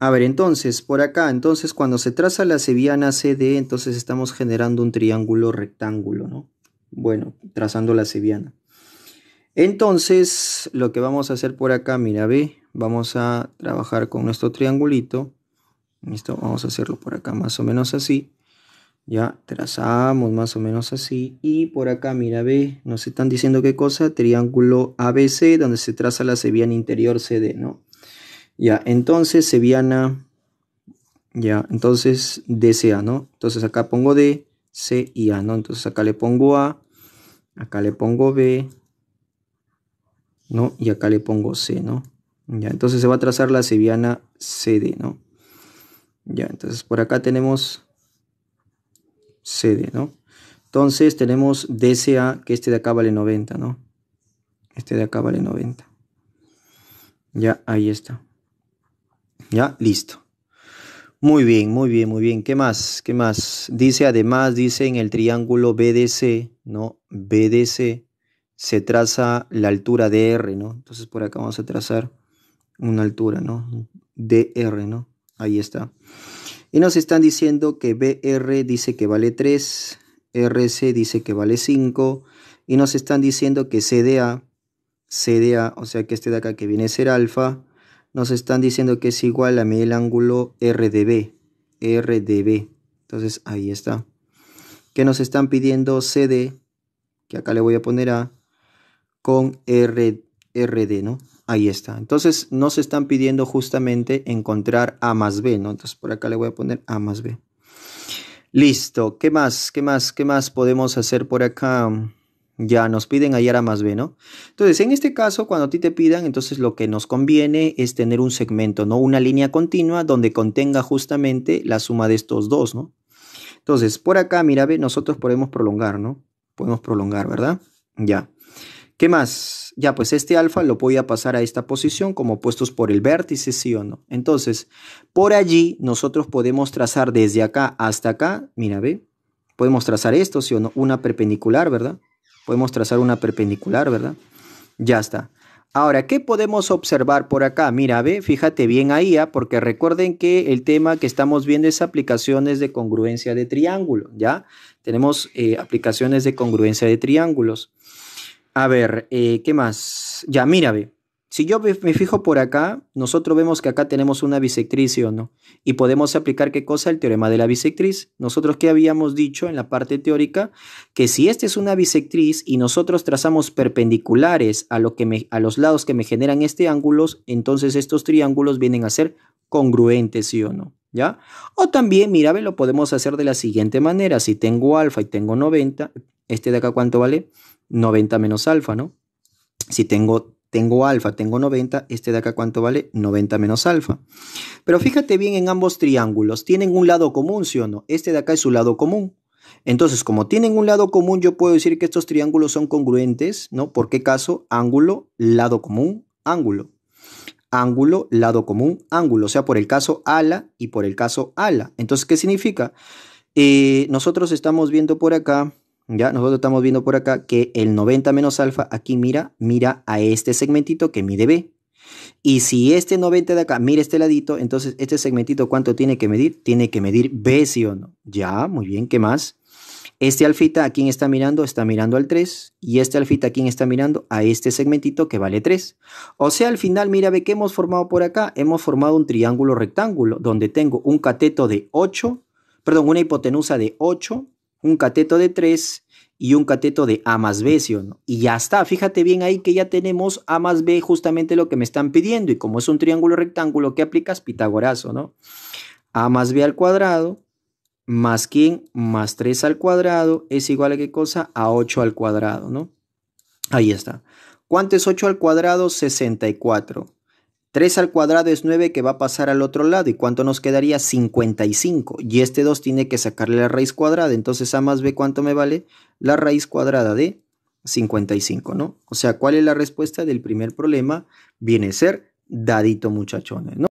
A ver, entonces, por acá, entonces cuando se traza la sebiana CD, entonces estamos generando un triángulo rectángulo, ¿no? Bueno, trazando la sevillana. Entonces, lo que vamos a hacer por acá, mira, ve, vamos a trabajar con nuestro triangulito. Listo, vamos a hacerlo por acá más o menos así. Ya, trazamos más o menos así. Y por acá, mira, ve, nos están diciendo qué cosa, triángulo ABC, donde se traza la sevillana interior CD, ¿no? Ya, entonces Seviana, ya, entonces DCA, ¿no? Entonces acá pongo D, C y A, ¿no? Entonces acá le pongo A, acá le pongo B, ¿no? Y acá le pongo C, ¿no? Ya, entonces se va a trazar la Seviana CD, ¿no? Ya, entonces por acá tenemos CD, ¿no? Entonces tenemos DCA, que este de acá vale 90, ¿no? Este de acá vale 90. Ya, ahí está. Ya, listo. Muy bien, muy bien, muy bien. ¿Qué más? ¿Qué más? Dice además, dice en el triángulo BDC, ¿no? BDC se traza la altura DR, ¿no? Entonces por acá vamos a trazar una altura, ¿no? DR, ¿no? Ahí está. Y nos están diciendo que BR dice que vale 3, RC dice que vale 5, y nos están diciendo que CDA, CDA, o sea que este de acá que viene a ser alfa, nos están diciendo que es igual a el ángulo RDB. RDB. Entonces ahí está. Que nos están pidiendo CD, que acá le voy a poner A, con R, RD, ¿no? Ahí está. Entonces nos están pidiendo justamente encontrar A más B, ¿no? Entonces por acá le voy a poner A más B. Listo. ¿Qué más? ¿Qué más? ¿Qué más podemos hacer por acá? Ya nos piden ahí a más B, ¿no? Entonces, en este caso, cuando a ti te pidan, entonces lo que nos conviene es tener un segmento, ¿no? Una línea continua donde contenga justamente la suma de estos dos, ¿no? Entonces, por acá, mira, B, nosotros podemos prolongar, ¿no? Podemos prolongar, ¿verdad? Ya. ¿Qué más? Ya, pues este alfa lo voy a pasar a esta posición como puestos por el vértice, sí o no. Entonces, por allí nosotros podemos trazar desde acá hasta acá, mira, ve, podemos trazar esto, sí o no, una perpendicular, ¿verdad? Podemos trazar una perpendicular, ¿verdad? Ya está. Ahora, ¿qué podemos observar por acá? Mira, ve, fíjate bien ahí, ¿ah? porque recuerden que el tema que estamos viendo es aplicaciones de congruencia de triángulo, ¿ya? Tenemos eh, aplicaciones de congruencia de triángulos. A ver, eh, ¿qué más? Ya, mira, ve. Si yo me fijo por acá, nosotros vemos que acá tenemos una bisectriz, ¿sí o no? Y podemos aplicar qué cosa? El teorema de la bisectriz. Nosotros ¿qué habíamos dicho en la parte teórica, que si esta es una bisectriz y nosotros trazamos perpendiculares a, a los lados que me generan este ángulo, entonces estos triángulos vienen a ser congruentes, ¿sí o no? ¿Ya? O también, mira, lo podemos hacer de la siguiente manera. Si tengo alfa y tengo 90, ¿este de acá cuánto vale? 90 menos alfa, ¿no? Si tengo tengo alfa, tengo 90, este de acá cuánto vale? 90 menos alfa. Pero fíjate bien en ambos triángulos, tienen un lado común, ¿sí o no? Este de acá es su lado común. Entonces, como tienen un lado común, yo puedo decir que estos triángulos son congruentes, ¿no? ¿Por qué caso? Ángulo, lado común, ángulo. Ángulo, lado común, ángulo. O sea, por el caso ala y por el caso ala. Entonces, ¿qué significa? Eh, nosotros estamos viendo por acá ya, nosotros estamos viendo por acá que el 90 menos alfa aquí mira, mira a este segmentito que mide B. Y si este 90 de acá mira este ladito, entonces este segmentito ¿cuánto tiene que medir? Tiene que medir B, sí o no. Ya, muy bien, ¿qué más? Este alfita, ¿a quién está mirando? Está mirando al 3. Y este alfita, ¿a quién está mirando? A este segmentito que vale 3. O sea, al final, mira, ve que hemos formado por acá. Hemos formado un triángulo rectángulo donde tengo un cateto de 8, perdón, una hipotenusa de 8, un cateto de 3 y un cateto de A más B, ¿sí o no? Y ya está, fíjate bien ahí que ya tenemos A más B justamente lo que me están pidiendo. Y como es un triángulo rectángulo, ¿qué aplicas? Pitagorazo, ¿no? A más B al cuadrado más quién más 3 al cuadrado es igual a qué cosa? A 8 al cuadrado, ¿no? Ahí está. ¿Cuánto es 8 al cuadrado? 64. 3 al cuadrado es 9 que va a pasar al otro lado. ¿Y cuánto nos quedaría? 55. Y este 2 tiene que sacarle la raíz cuadrada. Entonces A más B, ¿cuánto me vale? La raíz cuadrada de 55, ¿no? O sea, ¿cuál es la respuesta del primer problema? Viene a ser dadito muchachones, ¿no?